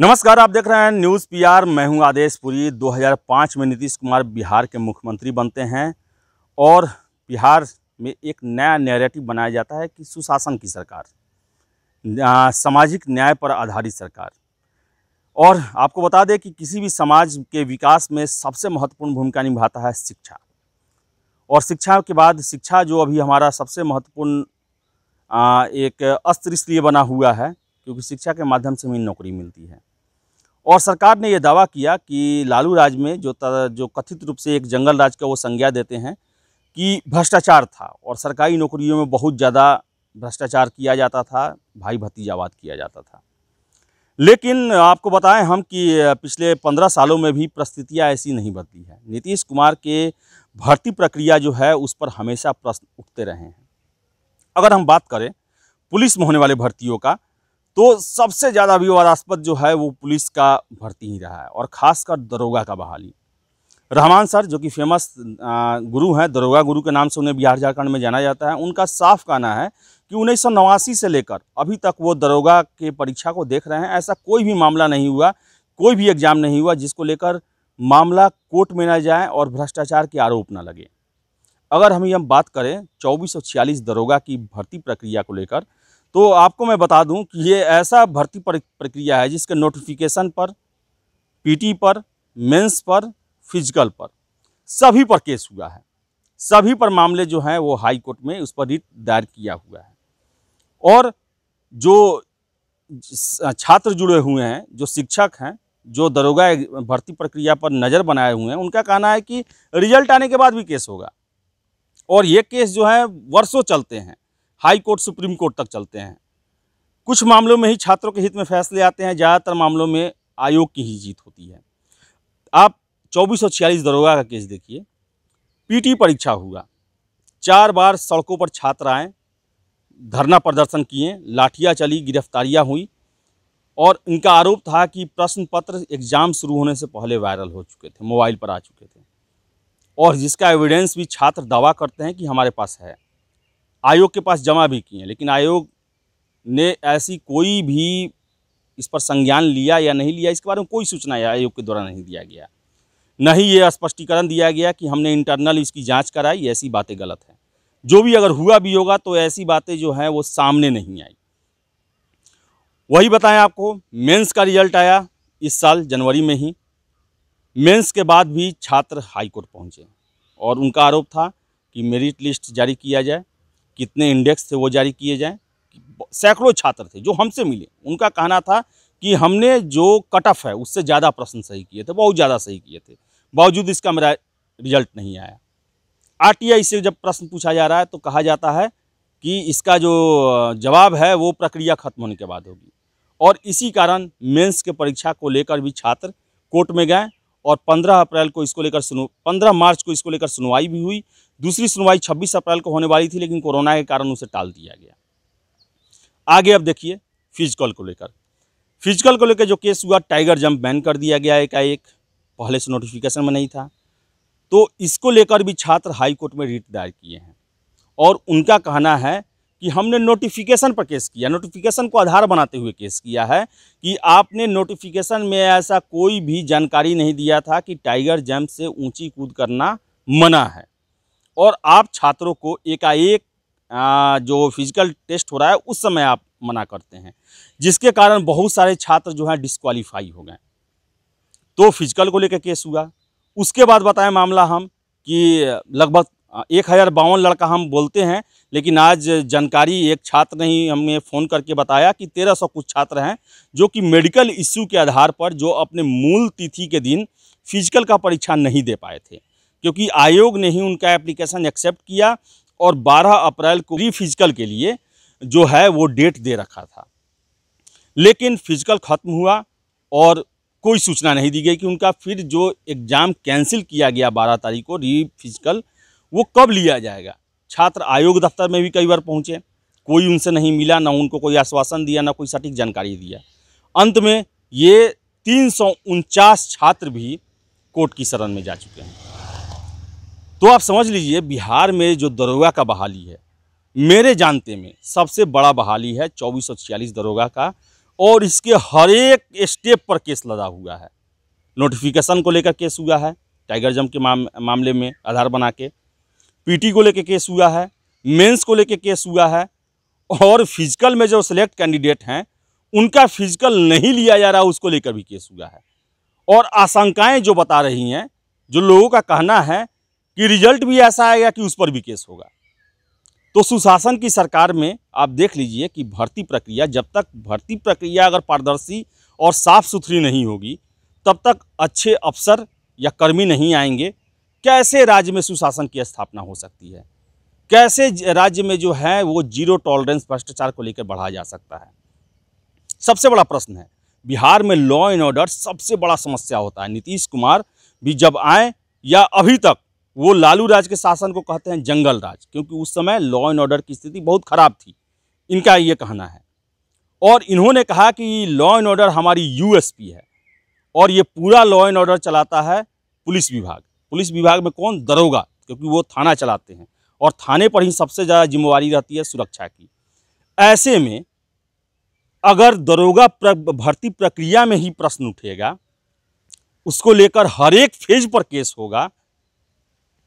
नमस्कार आप देख रहे हैं न्यूज़ पीआर मैं हूं आदेश पुरी 2005 में नीतीश कुमार बिहार के मुख्यमंत्री बनते हैं और बिहार में एक नया नैरेटिव बनाया जाता है कि सुशासन की सरकार सामाजिक न्याय पर आधारित सरकार और आपको बता दें कि किसी भी समाज के विकास में सबसे महत्वपूर्ण भूमिका निभाता है शिक्षा और शिक्षा के बाद शिक्षा जो अभी हमारा सबसे महत्वपूर्ण एक अस्त्र इसलिए बना हुआ है क्योंकि शिक्षा के माध्यम से हमें नौकरी मिलती है और सरकार ने यह दावा किया कि लालू राज में जो जो कथित रूप से एक जंगल राज का वो संज्ञा देते हैं कि भ्रष्टाचार था और सरकारी नौकरियों में बहुत ज़्यादा भ्रष्टाचार किया जाता था भाई भतीजावाद किया जाता था लेकिन आपको बताएं हम कि पिछले पंद्रह सालों में भी परिस्थितियाँ ऐसी नहीं बदली है नीतीश कुमार के भर्ती प्रक्रिया जो है उस पर हमेशा प्रश्न उठते रहे हैं अगर हम बात करें पुलिस में होने वाले भर्तियों का तो सबसे ज़्यादा विवादास्पद जो है वो पुलिस का भर्ती ही रहा है और ख़ासकर दरोगा का बहाली रहमान सर जो कि फेमस गुरु हैं दरोगा गुरु के नाम से उन्हें बिहार झारखंड में जाना जाता है उनका साफ कहना है कि उन्नीस से लेकर अभी तक वो दरोगा के परीक्षा को देख रहे हैं ऐसा कोई भी मामला नहीं हुआ कोई भी एग्ज़ाम नहीं हुआ जिसको लेकर मामला कोर्ट में ना जाए और भ्रष्टाचार के आरोप न लगे अगर हम हम बात करें चौबीस दरोगा की भर्ती प्रक्रिया को लेकर तो आपको मैं बता दूं कि ये ऐसा भर्ती प्रक्रिया है जिसके नोटिफिकेशन पर पीटी पर मेंस पर फिजिकल पर सभी पर केस हुआ है सभी पर मामले जो हैं वो हाई कोर्ट में उस पर रिट दायर किया हुआ है और जो छात्र जुड़े हुए हैं जो शिक्षक हैं जो दरोगा भर्ती प्रक्रिया पर नज़र बनाए हुए हैं उनका कहना है कि रिजल्ट आने के बाद भी केस होगा और ये केस जो है वर्षों चलते हैं हाई कोर्ट सुप्रीम कोर्ट तक चलते हैं कुछ मामलों में ही छात्रों के हित में फैसले आते हैं ज़्यादातर मामलों में आयोग की ही जीत होती है आप चौबीस सौ छियालीस दरोगा का केस देखिए पीटी परीक्षा हुआ चार बार सड़कों पर छात्र आए धरना प्रदर्शन किए लाठियाँ चली गिरफ्तारियाँ हुई और इनका आरोप था कि प्रश्न पत्र एग्ज़ाम शुरू होने से पहले वायरल हो चुके थे मोबाइल पर आ चुके थे और जिसका एविडेंस भी छात्र दावा करते हैं कि हमारे पास है आयोग के पास जमा भी किए हैं लेकिन आयोग ने ऐसी कोई भी इस पर संज्ञान लिया या नहीं लिया इसके बारे में कोई सूचना आयोग के द्वारा नहीं दिया गया न ही ये स्पष्टीकरण दिया गया कि हमने इंटरनल इसकी जांच कराई ऐसी बातें गलत हैं जो भी अगर हुआ भी होगा तो ऐसी बातें जो हैं वो सामने नहीं आई वही बताएं आपको मेंस का रिजल्ट आया इस साल जनवरी में ही मेंस के बाद भी छात्र हाईकोर्ट पहुंचे और उनका आरोप था कि मेरिट लिस्ट जारी किया जाए कितने इंडेक्स थे वो जारी किए जाएँ सैकड़ों छात्र थे जो हमसे मिले उनका कहना था कि हमने जो कट ऑफ है उससे ज़्यादा प्रश्न सही किए थे बहुत ज़्यादा सही किए थे बावजूद इसका मेरा रिजल्ट नहीं आया आरटीआई से जब प्रश्न पूछा जा रहा है तो कहा जाता है कि इसका जो जवाब है वो प्रक्रिया खत्म होने के बाद होगी और इसी कारण मेंस के परीक्षा को लेकर भी छात्र कोर्ट में गए और 15 अप्रैल को इसको लेकर सुनो 15 मार्च को इसको लेकर सुनवाई भी हुई दूसरी सुनवाई 26 अप्रैल को होने वाली थी लेकिन कोरोना के कारण उसे टाल दिया गया आगे अब देखिए फिजिकल को लेकर फिजिकल को लेकर जो केस हुआ टाइगर जंप बैन कर दिया गया एकाएक पहले से नोटिफिकेशन में नहीं था तो इसको लेकर भी छात्र हाईकोर्ट में रिट दायर किए हैं और उनका कहना है कि हमने नोटिफिकेशन पर केस किया नोटिफिकेशन को आधार बनाते हुए केस किया है कि आपने नोटिफिकेशन में ऐसा कोई भी जानकारी नहीं दिया था कि टाइगर जंप से ऊंची कूद करना मना है और आप छात्रों को एकाएक जो फिज़िकल टेस्ट हो रहा है उस समय आप मना करते हैं जिसके कारण बहुत सारे छात्र जो हैं डिस्कवालीफाई हो गए तो फिजिकल को लेकर केस हुआ उसके बाद बताएं मामला हम कि लगभग एक हज़ार बावन लड़का हम बोलते हैं लेकिन आज जानकारी एक छात्र ने ही हमें फ़ोन करके बताया कि तेरह सौ कुछ छात्र हैं जो कि मेडिकल इश्यू के आधार पर जो अपने मूल तिथि के दिन फिजिकल का परीक्षा नहीं दे पाए थे क्योंकि आयोग ने ही उनका एप्लीकेशन एक्सेप्ट किया और 12 अप्रैल को री फिजिकल के लिए जो है वो डेट दे रखा था लेकिन फिजिकल ख़त्म हुआ और कोई सूचना नहीं दी गई कि उनका फिर जो एग्ज़ाम कैंसिल किया गया बारह तारीख को री फिजिकल वो कब लिया जाएगा छात्र आयोग दफ्तर में भी कई बार पहुँचे कोई उनसे नहीं मिला ना उनको कोई आश्वासन दिया ना कोई सटीक जानकारी दिया अंत में ये तीन छात्र भी कोर्ट की शरण में जा चुके हैं तो आप समझ लीजिए बिहार में जो दरोगा का बहाली है मेरे जानते में सबसे बड़ा बहाली है चौबीस सौ छियालीस दरोगा का और इसके हर एक स्टेप पर केस लदा हुआ है नोटिफिकेशन को लेकर केस हुआ है टाइगर जम के माम, मामले में आधार बना के पीटी को लेकर केस हुआ है मेंस को लेकर केस हुआ है और फिजिकल में जो सिलेक्ट कैंडिडेट हैं उनका फिजिकल नहीं लिया जा रहा उसको लेकर भी केस हुआ है और आशंकाएं जो बता रही हैं जो लोगों का कहना है कि रिजल्ट भी ऐसा आएगा कि उस पर भी केस होगा तो सुशासन की सरकार में आप देख लीजिए कि भर्ती प्रक्रिया जब तक भर्ती प्रक्रिया अगर पारदर्शी और साफ़ सुथरी नहीं होगी तब तक अच्छे अफसर या कर्मी नहीं आएंगे कैसे राज्य में सुशासन की स्थापना हो सकती है कैसे राज्य में जो है वो जीरो टॉलरेंस भ्रष्टाचार को लेकर बढ़ाया जा सकता है सबसे बड़ा प्रश्न है बिहार में लॉ एंड ऑर्डर सबसे बड़ा समस्या होता है नीतीश कुमार भी जब आए या अभी तक वो लालू राज के शासन को कहते हैं जंगल राज क्योंकि उस समय लॉ एंड ऑर्डर की स्थिति बहुत ख़राब थी इनका ये कहना है और इन्होंने कहा कि लॉ एंड ऑर्डर हमारी यूएसपी है और ये पूरा लॉ एंड ऑर्डर चलाता है पुलिस विभाग पुलिस विभाग में कौन दरोगा क्योंकि वो थाना चलाते हैं और थाने पर ही सबसे ज़्यादा जिम्मेवारी रहती है सुरक्षा की ऐसे में अगर दरोगा प्र, भर्ती प्रक्रिया में ही प्रश्न उठेगा उसको लेकर हर एक फेज पर केस होगा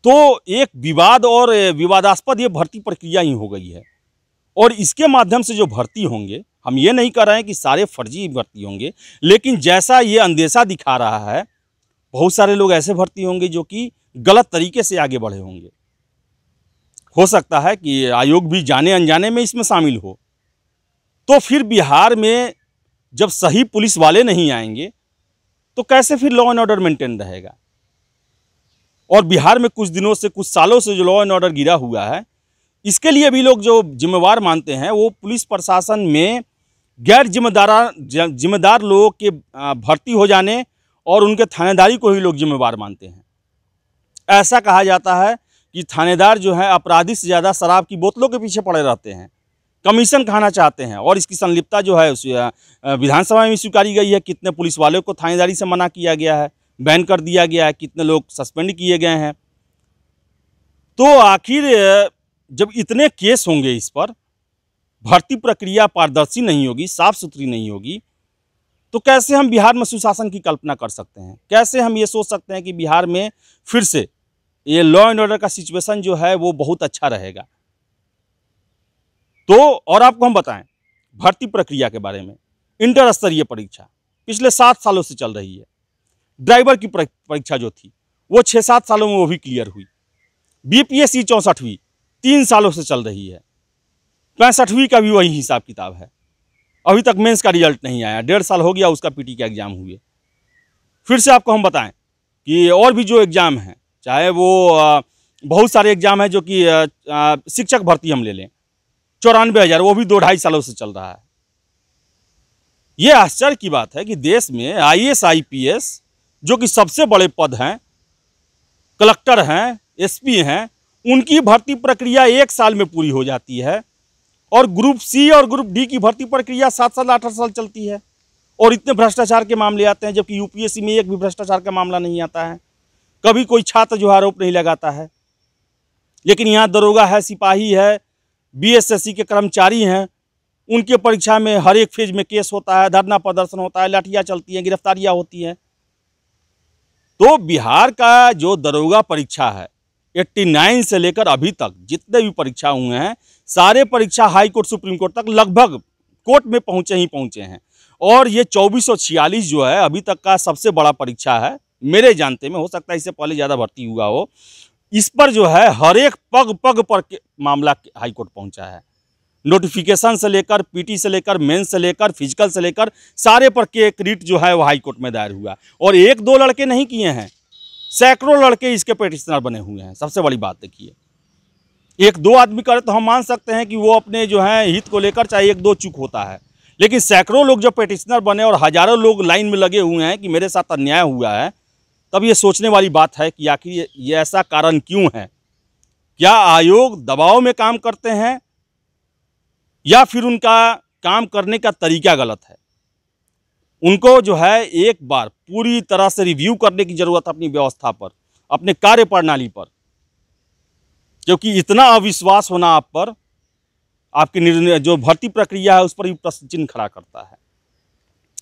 तो एक विवाद और विवादास्पद ये भर्ती प्रक्रिया ही हो गई है और इसके माध्यम से जो भर्ती होंगे हम ये नहीं कह रहे हैं कि सारे फर्जी भर्ती होंगे लेकिन जैसा ये अंदेशा दिखा रहा है बहुत सारे लोग ऐसे भर्ती होंगे जो कि गलत तरीके से आगे बढ़े होंगे हो सकता है कि आयोग भी जाने अनजाने में इसमें शामिल हो तो फिर बिहार में जब सही पुलिस वाले नहीं आएंगे तो कैसे फिर लॉ एंड ऑर्डर मेंटेन रहेगा और बिहार में कुछ दिनों से कुछ सालों से जो लॉ एंड ऑर्डर गिरा हुआ है इसके लिए भी लोग जो जिम्मेवार मानते हैं वो पुलिस प्रशासन में गैर जिम्मेदार जिम्मेदार लोगों के भर्ती हो जाने और उनके थानेदारी को ही लोग जिम्मेवार मानते हैं ऐसा कहा जाता है कि थानेदार जो है अपराधी से ज़्यादा शराब की बोतलों के पीछे पड़े रहते हैं कमीशन खाना चाहते हैं और इसकी संलिप्तता जो है उस विधानसभा में स्वीकारी गई है कितने पुलिस वालों को थानेदारी से मना किया गया है बैन कर दिया गया है कितने लोग सस्पेंड किए गए हैं तो आखिर जब इतने केस होंगे इस पर भर्ती प्रक्रिया पारदर्शी नहीं होगी साफ सुथरी नहीं होगी तो कैसे हम बिहार में सुशासन की कल्पना कर सकते हैं कैसे हम ये सोच सकते हैं कि बिहार में फिर से ये लॉ एंड ऑर्डर का सिचुएशन जो है वो बहुत अच्छा रहेगा तो और आपको हम बताएं भर्ती प्रक्रिया के बारे में इंटर स्तरीय परीक्षा पिछले सात सालों से चल रही है ड्राइवर की परीक्षा जो थी वो छः सात सालों में वो भी क्लियर हुई B P S C e चौंसठवीं तीन सालों से चल रही है पैंसठवीं का भी वही हिसाब किताब है अभी तक मेंस का रिजल्ट नहीं आया डेढ़ साल हो गया उसका पीटी के एग्ज़ाम हुए फिर से आपको हम बताएं कि और भी जो एग्ज़ाम हैं चाहे वो बहुत सारे एग्ज़ाम हैं जो कि शिक्षक भर्ती हम ले लें चौरानवे हज़ार वो भी दो ढाई सालों से चल रहा है ये आश्चर्य की बात है कि देश में I S I P S जो कि सबसे बड़े पद हैं कलेक्टर हैं एसपी हैं उनकी भर्ती प्रक्रिया एक साल में पूरी हो जाती है और ग्रुप सी और ग्रुप डी की भर्ती प्रक्रिया सात साल आठ साल चलती है और इतने भ्रष्टाचार के मामले आते हैं जबकि यूपीएससी में एक भी भ्रष्टाचार का मामला नहीं आता है कभी कोई छात्र जो आरोप नहीं लगाता है लेकिन यहाँ दरोगा है सिपाही है बी के कर्मचारी हैं उनके परीक्षा में हर एक फेज में केस होता है धरना प्रदर्शन होता है लाठियाँ चलती हैं गिरफ्तारियाँ होती हैं तो बिहार का जो दरोगा परीक्षा है 89 से लेकर अभी तक जितने भी परीक्षा हुए हैं सारे परीक्षा हाई कोर्ट सुप्रीम कोर्ट तक लगभग कोर्ट में पहुंचे ही पहुंचे हैं और ये चौबीस जो है अभी तक का सबसे बड़ा परीक्षा है मेरे जानते में हो सकता है इससे पहले ज़्यादा भर्ती हुआ हो इस पर जो है हर एक पग पग पर मामला हाईकोर्ट पहुंचा है नोटिफिकेशन से लेकर पीटी से लेकर मेन से लेकर फिजिकल से लेकर सारे पर के एक रिट जो है वो हाईकोर्ट में दायर हुआ और एक दो लड़के नहीं किए हैं सैकड़ों लड़के इसके पेटिशनर बने हुए हैं सबसे बड़ी बात देखिए एक दो आदमी करे तो हम मान सकते हैं कि वो अपने जो है हित को लेकर चाहे एक दो चुक होता है लेकिन सैकड़ों लोग जब पेटिशनर बने और हज़ारों लोग लाइन में लगे हुए हैं कि मेरे साथ अन्याय हुआ है तब ये सोचने वाली बात है कि आखिर ये ऐसा कारण क्यों है क्या आयोग दबाव में काम करते हैं या फिर उनका काम करने का तरीका गलत है उनको जो है एक बार पूरी तरह से रिव्यू करने की ज़रूरत है अपनी व्यवस्था पर अपने कार्य प्रणाली पर क्योंकि इतना अविश्वास होना आप पर आपकी निर्णय जो भर्ती प्रक्रिया है उस पर भी प्रश्न चिन्ह खड़ा करता है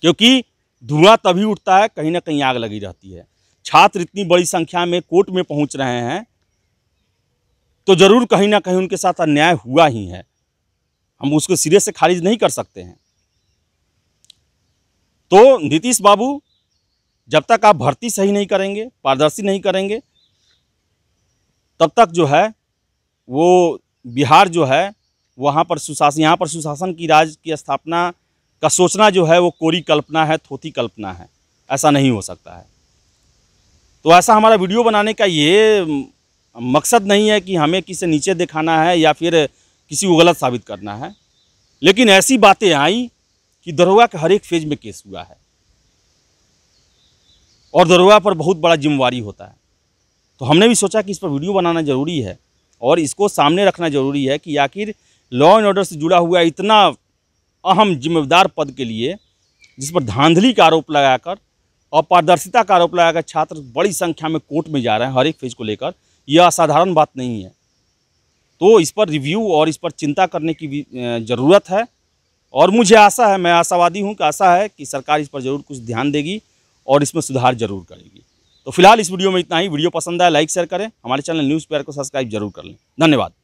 क्योंकि धुआं तभी उठता है कहीं ना कहीं आग लगी रहती है छात्र इतनी बड़ी संख्या में कोर्ट में पहुंच रहे हैं तो ज़रूर कहीं ना कहीं उनके साथ अन्याय हुआ ही है हम उसको सिरे से खारिज नहीं कर सकते हैं तो नीतीश बाबू जब तक आप भर्ती सही नहीं करेंगे पारदर्शी नहीं करेंगे तब तक जो है वो बिहार जो है वहाँ पर सुशासन यहाँ पर सुशासन की राज की स्थापना का सोचना जो है वो कोरी कल्पना है थोथी कल्पना है ऐसा नहीं हो सकता है तो ऐसा हमारा वीडियो बनाने का ये मकसद नहीं है कि हमें किसे नीचे दिखाना है या फिर किसी को गलत साबित करना है लेकिन ऐसी बातें आई कि दरोगा के हर एक फेज में केस हुआ है और दरोगा पर बहुत बड़ा जिम्मेवारी होता है तो हमने भी सोचा कि इस पर वीडियो बनाना ज़रूरी है और इसको सामने रखना ज़रूरी है कि आखिर लॉ एंड ऑर्डर से जुड़ा हुआ इतना अहम जिम्मेदार पद के लिए जिस पर धांधली का आरोप लगाकर अपारदर्शिता का आरोप लगाकर छात्र बड़ी संख्या में कोर्ट में जा रहे हैं हर एक फेज को लेकर यह असाधारण बात नहीं है तो इस पर रिव्यू और इस पर चिंता करने की ज़रूरत है और मुझे आशा है मैं आशावादी हूँ कि आशा है कि सरकार इस पर ज़रूर कुछ ध्यान देगी और इसमें सुधार जरूर करेगी तो फिलहाल इस वीडियो में इतना ही वीडियो पसंद आए लाइक शेयर करें हमारे चैनल न्यूज़ पेयर को सब्सक्राइब जरूर कर लें धन्यवाद